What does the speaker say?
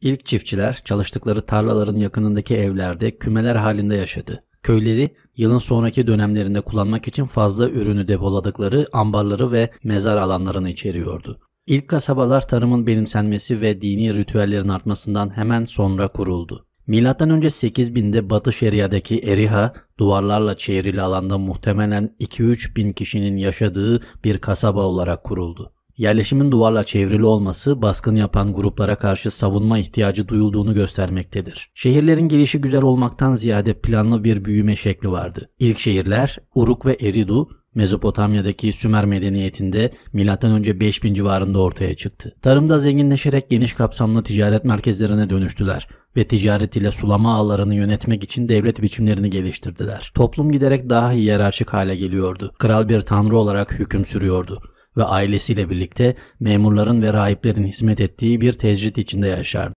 İlk çiftçiler çalıştıkları tarlaların yakınındaki evlerde kümeler halinde yaşadı. Köyleri yılın sonraki dönemlerinde kullanmak için fazla ürünü depoladıkları ambarları ve mezar alanlarını içeriyordu. İlk kasabalar tarımın benimsenmesi ve dini ritüellerin artmasından hemen sonra kuruldu. Milattan önce 8000'de Batı Şeria'daki Eriha, duvarlarla çevrili alanda muhtemelen 2-3 bin kişinin yaşadığı bir kasaba olarak kuruldu. Yerleşimin duvarla çevrili olması baskın yapan gruplara karşı savunma ihtiyacı duyulduğunu göstermektedir. Şehirlerin gelişi güzel olmaktan ziyade planlı bir büyüme şekli vardı. İlk şehirler Uruk ve Eridu, Mezopotamya'daki Sümer medeniyetinde M.Ö. 5000 civarında ortaya çıktı. Tarımda zenginleşerek geniş kapsamlı ticaret merkezlerine dönüştüler ve ticaret ile sulama ağlarını yönetmek için devlet biçimlerini geliştirdiler. Toplum giderek daha hiyerarşik hale geliyordu. Kral bir tanrı olarak hüküm sürüyordu ve ailesiyle birlikte memurların ve rahiplerin hizmet ettiği bir tecrit içinde yaşardı.